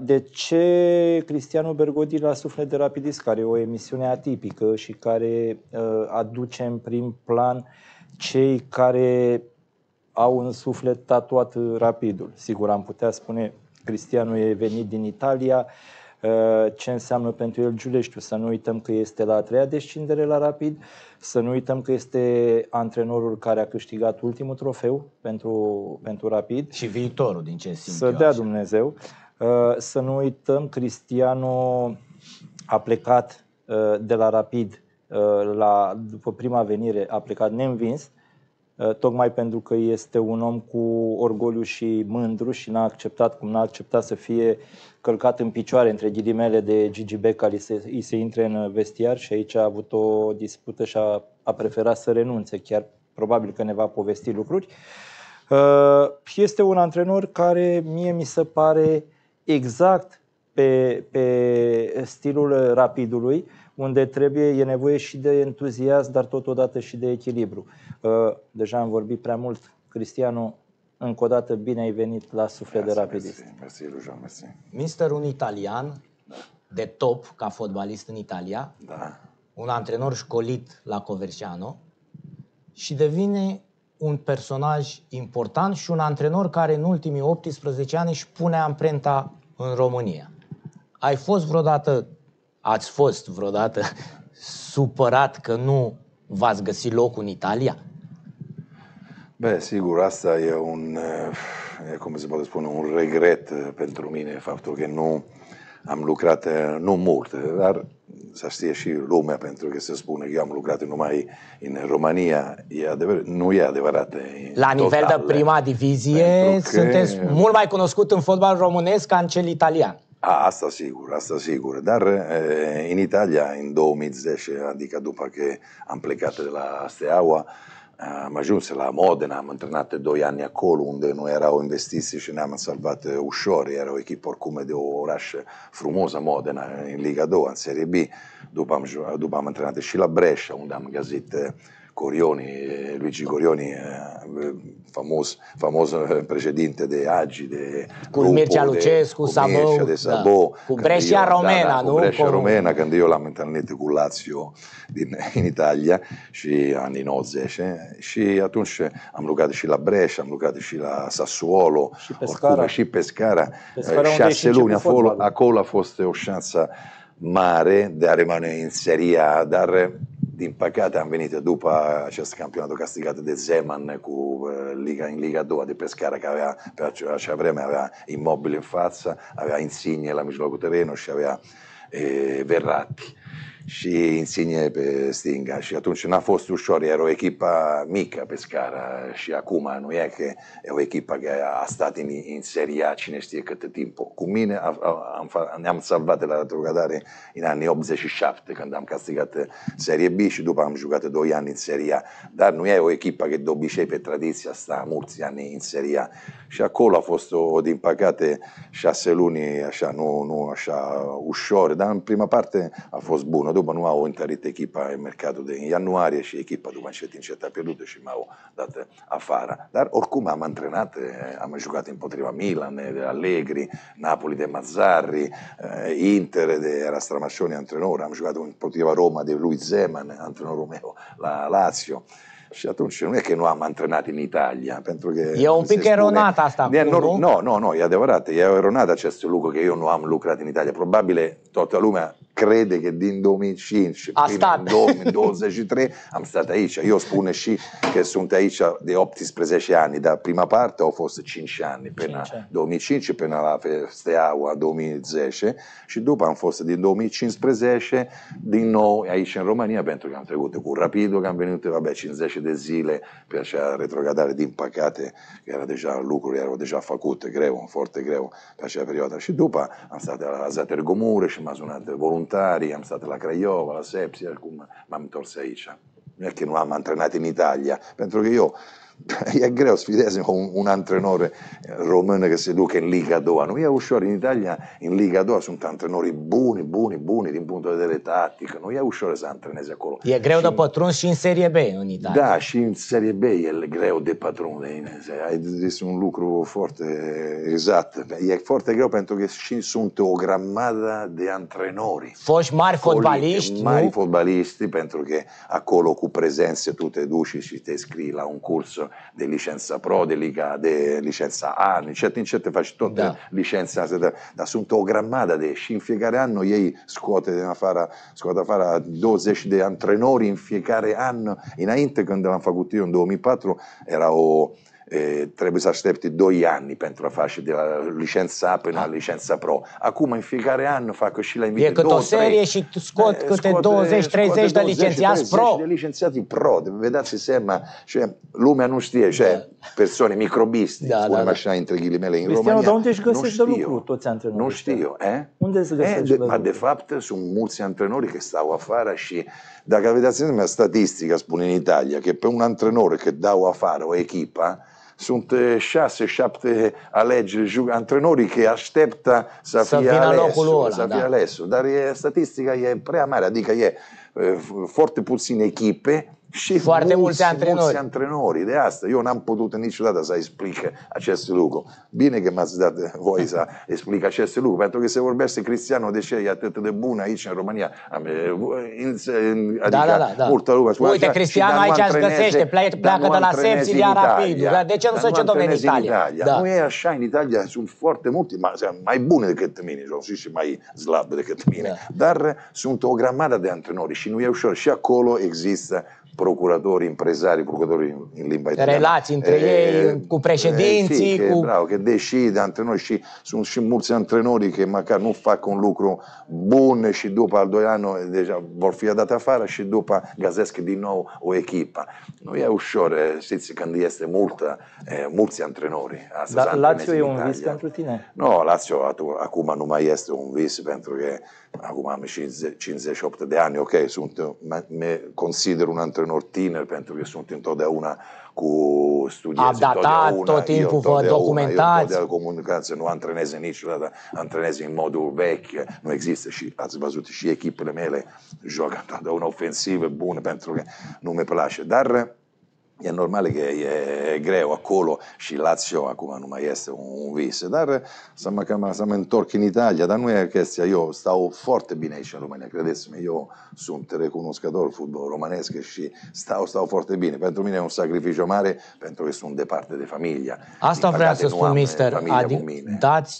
De ce Cristiano Bergodi la Suflet de Rapidist, care e o emisiune atipică și care aduce în prim plan cei care au în suflet tatuat rapidul. Sigur, am putea spune, Cristiano e venit din Italia, ce înseamnă pentru el Giuleștiu, să nu uităm că este la a treia descindere la Rapid, să nu uităm că este antrenorul care a câștigat ultimul trofeu pentru, pentru Rapid. Și viitorul, din ce simt Să eu, dea așa. Dumnezeu. Uh, Uh, să nu uităm, Cristiano a plecat uh, de la Rapid uh, la, după prima venire, a plecat neînvins, tocmai pentru că este un om cu orgoliu și mândru și n-a acceptat, cum n-a acceptat să fie călcat în picioare între ghidimele de Gigi Becali. îi se, îi se intre în vestiar și aici a avut o dispută și a, a preferat să renunțe, chiar probabil că ne va povesti lucruri. Este un antrenor care mie mi se pare uh, exact pe, pe stilul rapidului, unde trebuie, e nevoie și de entuziasm, dar totodată și de echilibru. Uh, deja am vorbit prea mult. Cristiano, încă o dată bine ai venit la suflet de rapidist. Mersi, mersi, Mister un italian de top ca fotbalist în Italia, da. un antrenor școlit la Coverciano și devine un personaj important și un antrenor care în ultimii 18 ani își pune amprenta în România. Ai fost vreodată, ați fost vreodată supărat că nu v-ați găsit loc în Italia? Bă, sigur, asta e un, eh, e, cum se poate spune, un regret eh, pentru mine, faptul că nu uh, am lucrat eh, nu mult, dar să știe și lumea, pentru că se spune că eu am lucrat numai în România, e adevărat, nu e adevărat. E eh, La total. nivel de prima divizie, că... sunteți mult mai cunoscut în fotbal românesc ca în cel italian. A, asta sigur, asta sigur. Dar e, eh, în Italia, în 2010, adică după că am plecat de la Steaua, am ajuns la Modena, am antrenat doi ani acolo unde nu erau investiții și ne-am salvat uh, ușor. Era o echipă oricum de o oraș frumoasă Modena, în Liga 2, în Serie B. După am, după am antrenat și la Brescia, unde am găsit uh, Corioni, eh, Luigi Corioni, eh, famoso, famoso precedente di Agide, con Mircea Lucescu, Sabò, Sabò con Brescia Romena, con Brescia Romena, che io l'ho mentalmente con Lazio in Italia, ci anni nozze, ci atunci am lucrat și la Brescia, am lucrat la Sassuolo, și Pescara, oricum, și Pescara, șase luni acolo, acolo a fost o șansă mare da rimanere in Serie A, dar d'impaccate hanno venite dopo ah, c'è il campionato castigato del Zeman con, eh, eh in Liga 2 di Pescara che aveva, per, cioè, aveva Immobile in faccia, aveva Insigne, misura terreno, aveva eh, Verratti și înține pe stinga și atunci n-a fost ușor, era o echipă mică pe scara și acum nu e că e o echipă care a stat în, în seria cine știe cât timp. Cu mine ne-am salvat de la retrogradare în anii 87 când am castigat Serie B și după am jucat 2 ani în Seria dar nu e o echipă care de obicei pe tradiția sta mulți ani în Seria și acolo a fost o, din păcate șase luni așa, nu, nu așa ușor, dar în prima parte a fost bună. Europa non au întărit l'equipa în mercato de în e l'equipa di după in città a pierdut și m-au dat afară. Dar oricum am antrenat, eh, am jucat împotriva Milan, eh, Allegri, Napoli de Mazzarri, eh, Inter de era Stramascioni abbiamo giocato in împotriva Roma de lui Zeman, antrenorul meu la Lazio. Non è nu e che nu am antrenat în Italia, Io ho un pic spune, eronată asta acum, No, no, no, e adevărat, e eronat acest lucru, că eu nu am lucrat în Italia. Probabil toată lumea crede că din 2005 a până stat. în 2023 am stat aici. Eu spun și că sunt aici de 18 ani, dar prima parte au fost 5 ani, până 5. 2005 până la Steaua 2010 și după am fost din 2015 din nou aici în România pentru că am trecut cu Rapidul, că am venit vabbè, 50 de zile pe acea retrogradare din păcate, că era deja lucruri erau deja făcute, greu, foarte greu pe acea perioadă. Și după am stat la Zatergomure și m-a sunat voluntar elementari, am stata la Craiova, la Sepsi, alcun, ma mi torse Aisha. Non è che non l'hanno allenata in Italia, penso io Jeg greo å spille som en entrenør che si educa in Liga 2. Non è uscito in Italia in Liga 2 sono antrenori buoni, buoni, buoni din punto di vedere tattico. Non io uscire se antrenese quello. Io creo da patron in Serie B in Italia. Da, in Serie B è il greo de patron Hai un lucro forte, esatto. Io forte greo penso che ci sono teogrammata di antrenori. Fos mari fotbalisti. Mari futbolisti penso che a quello con presenze tutte te duci ci te iscrivi a un corso di licenza pro, di licenza de licența A, încet, încet te faci tot da. licența asta, dar, dar sunt o grămadă de și în fiecare an ei scoate din afara, scoate afara 20 de antrenori în fiecare an. Înainte, când l-am făcut eu 2004, era o, uh, eh, trebuie să aștepte 2 ani pentru a face de la licența A până ah. la eh, licența Pro. Acum, în fiecare an, fac și la invite E câte o serie 3, și scot câte 20-30 de licențiați Pro. de licențiati Pro, vedeți seama, cioè, lumea nu știe, cioè, da. Eh. persoane, microbisti, da, spunem da, așa între ghilimele, în Cristiano, România. Dar unde își găsești de lucru toți antrenorii? Nu știu, eh? Unde îți găsești eh, de, de Ma de fapt sunt mulți antrenori care stau afară și dacă vedeți la statistica, spune în Italia, che per un antrenore che dà o fare o equipa, sunt eh, șase, șapte alegeri, antrenorii care așteptă să, să fie alesul, ăla, să da. fie alesul. Dar e, statistica e prea mare, adică e eh, foarte puține echipe și foarte mulți, mulți antrenori. Mulți antrenori de asta. Eu n-am putut niciodată să explic acest lucru. Bine că m-ați dat voi să explic acest lucru, pentru că se vorbește cristianul de ce e atât de bun aici în România. Da, adică da, da, da, da. multă lume spune Uite, Cristiano aici îți găsește, pleacă, pleacă de la Sepsi, de Rapidul. Da? De ce nu se duce domnul în Italia? Italia. Da. Nu e așa, în Italia sunt foarte mulți, ma, mai bune decât mine, sau și mai slabi decât mine, da. dar sunt o grămadă de antrenori și nu e ușor. Și acolo există procuratori impresari, procuratori in, in lingua italiana. Relati entre eh, lei, eh, con eh, precedenti. sì, che, cu... Bravo, che decide entre noi, ci, sono molti antrenori che magari non fa con lucro buono, ci dopo al due anni, diciamo, ah, vuol fare data a fare, ci dopo gaseschi di nuovo o equipa. Noi eh, è Usciore, se si candieste molta, eh, molti antrenori. La, Lazio è un vice contro te? No, Lazio a Cuma non mai è un vice, penso che a Cuma 58 anni, ok, sono, ma, me considero un antrenore unor tineri, pentru că sunt întotdeauna cu studii, Am ah, datat da, tot timpul, vă documentați. Eu comunicație, nu antrenez în niciodată, antrenez în modul vechi, nu există și ați văzut și echipele mele joacă întotdeauna ofensive bune pentru că nu mi place. Dar E normal că e, e greu acolo și Lazio acum nu mai este un vis, dar eh, să mă, să mă întorc în Italia, Da nu e chestia, eu stau foarte bine aici în România, credeți-mă, eu sunt recunoscător fotbal românesc și stau, stau foarte bine. Pentru mine e un sacrificiu mare pentru că sunt parte de familia. Asta vreau să spun, eh, mister, adică dați